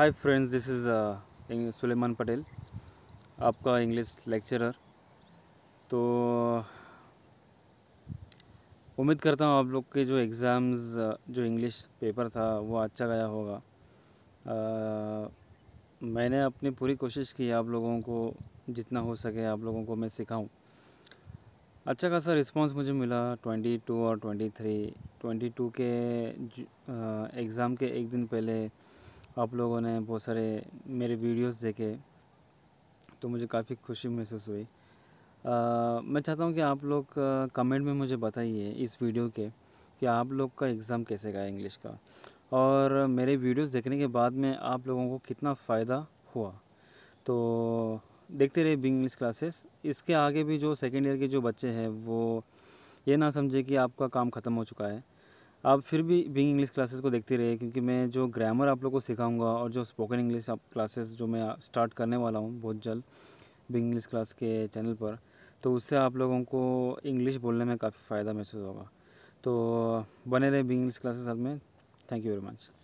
hi friends this is Suleman Patel आपका English lecturer तो उम्मीद करता हूँ आप लोग के जो एग्ज़ाम्स uh, जो इंग्लिश पेपर था वो अच्छा गया होगा आ, uh, मैंने अपनी पूरी कोशिश की आप लोगों को जितना हो सके आप लोगों को मैं सिखाऊं अच्छा खासा रिस्पांस मुझे मिला ट्वेंटी टू और ट्वेंटी थ्री ट्वेंटी टू के एग्ज़ाम uh, के एक दिन पहले आप लोगों ने बहुत सारे मेरे वीडियोस देखे तो मुझे काफ़ी खुशी महसूस हुई आ, मैं चाहता हूँ कि आप लोग कमेंट में मुझे बताइए इस वीडियो के कि आप लोग का एग्ज़ाम कैसे गया इंग्लिश का और मेरे वीडियोस देखने के बाद में आप लोगों को कितना फ़ायदा हुआ तो देखते रहे बी इंग्लिश क्लासेस इसके आगे भी जो सेकेंड ईयर के जो बच्चे हैं वो ये ना समझे कि आपका काम ख़त्म हो चुका है आप फिर भी बिंग इंग्लिश क्लासेस को देखते रहिए क्योंकि मैं जो ग्रामर आप लोग को सिखाऊंगा और जो स्पोकन इंग्लिश आप क्लासेस जो मैं स्टार्ट करने वाला हूँ बहुत जल्द बिंग इंग्लिश क्लास के चैनल पर तो उससे आप लोगों को इंग्लिश बोलने में काफ़ी फ़ायदा महसूस होगा तो बने रहे बिंग इंग्लिश क्लासेस साथ में थैंक यू वेरी मच